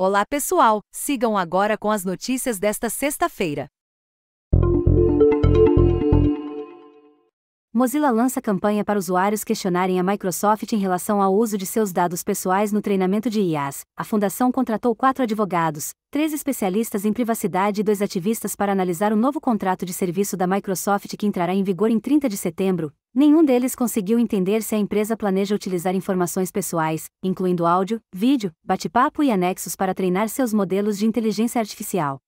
Olá pessoal, sigam agora com as notícias desta sexta-feira. Mozilla lança campanha para usuários questionarem a Microsoft em relação ao uso de seus dados pessoais no treinamento de IAs. A fundação contratou quatro advogados, três especialistas em privacidade e dois ativistas para analisar o novo contrato de serviço da Microsoft que entrará em vigor em 30 de setembro. Nenhum deles conseguiu entender se a empresa planeja utilizar informações pessoais, incluindo áudio, vídeo, bate-papo e anexos para treinar seus modelos de inteligência artificial.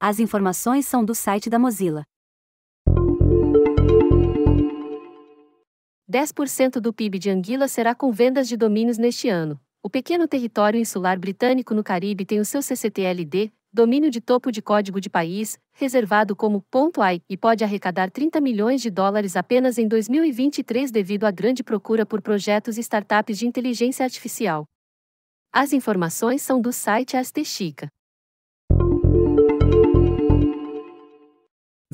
As informações são do site da Mozilla. 10% do PIB de Anguila será com vendas de domínios neste ano. O pequeno território insular britânico no Caribe tem o seu CCTLD, domínio de topo de código de país, reservado como .ai e pode arrecadar 30 milhões de dólares apenas em 2023 devido à grande procura por projetos e startups de inteligência artificial. As informações são do site Astechica.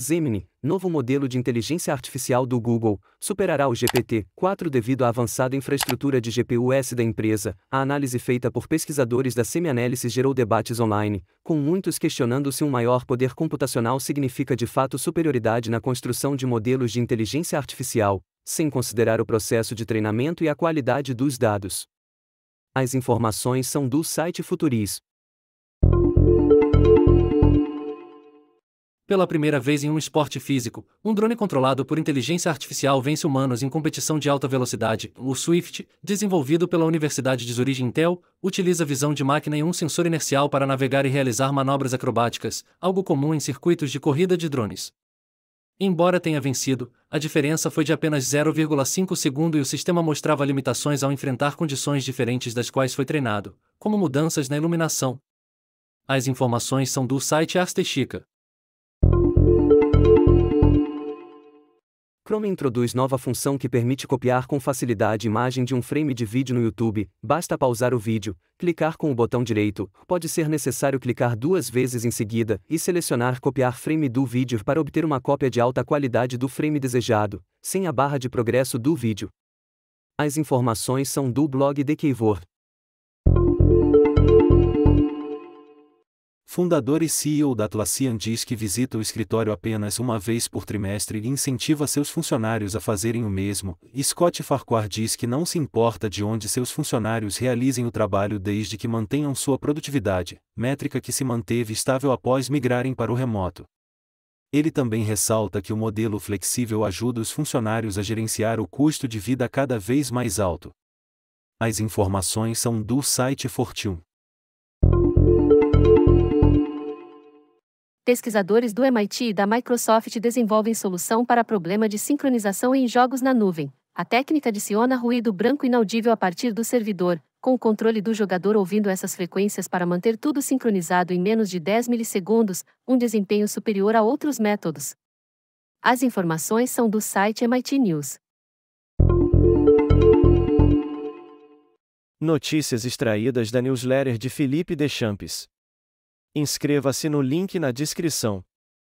Gemini, novo modelo de inteligência artificial do Google, superará o GPT-4 devido à avançada infraestrutura de GPUs da empresa. A análise feita por pesquisadores da Semianálise gerou debates online, com muitos questionando se um maior poder computacional significa de fato superioridade na construção de modelos de inteligência artificial, sem considerar o processo de treinamento e a qualidade dos dados. As informações são do site Futuris. pela primeira vez em um esporte físico, um drone controlado por inteligência artificial vence humanos em competição de alta velocidade. O Swift, desenvolvido pela Universidade de Zurich Intel, utiliza visão de máquina e um sensor inercial para navegar e realizar manobras acrobáticas, algo comum em circuitos de corrida de drones. Embora tenha vencido, a diferença foi de apenas 0,5 segundo e o sistema mostrava limitações ao enfrentar condições diferentes das quais foi treinado, como mudanças na iluminação. As informações são do site Astechica. Chrome introduz nova função que permite copiar com facilidade imagem de um frame de vídeo no YouTube. Basta pausar o vídeo, clicar com o botão direito, pode ser necessário clicar duas vezes em seguida e selecionar copiar frame do vídeo para obter uma cópia de alta qualidade do frame desejado, sem a barra de progresso do vídeo. As informações são do blog de Keyword. fundador e CEO da Atlassian diz que visita o escritório apenas uma vez por trimestre e incentiva seus funcionários a fazerem o mesmo. Scott Farquhar diz que não se importa de onde seus funcionários realizem o trabalho desde que mantenham sua produtividade, métrica que se manteve estável após migrarem para o remoto. Ele também ressalta que o modelo flexível ajuda os funcionários a gerenciar o custo de vida cada vez mais alto. As informações são do site Fortune. pesquisadores do MIT e da Microsoft desenvolvem solução para problema de sincronização em jogos na nuvem. A técnica adiciona ruído branco inaudível a partir do servidor, com o controle do jogador ouvindo essas frequências para manter tudo sincronizado em menos de 10 milissegundos, um desempenho superior a outros métodos. As informações são do site MIT News. Notícias extraídas da newsletter de Felipe Deschamps. Inscreva-se no link na descrição.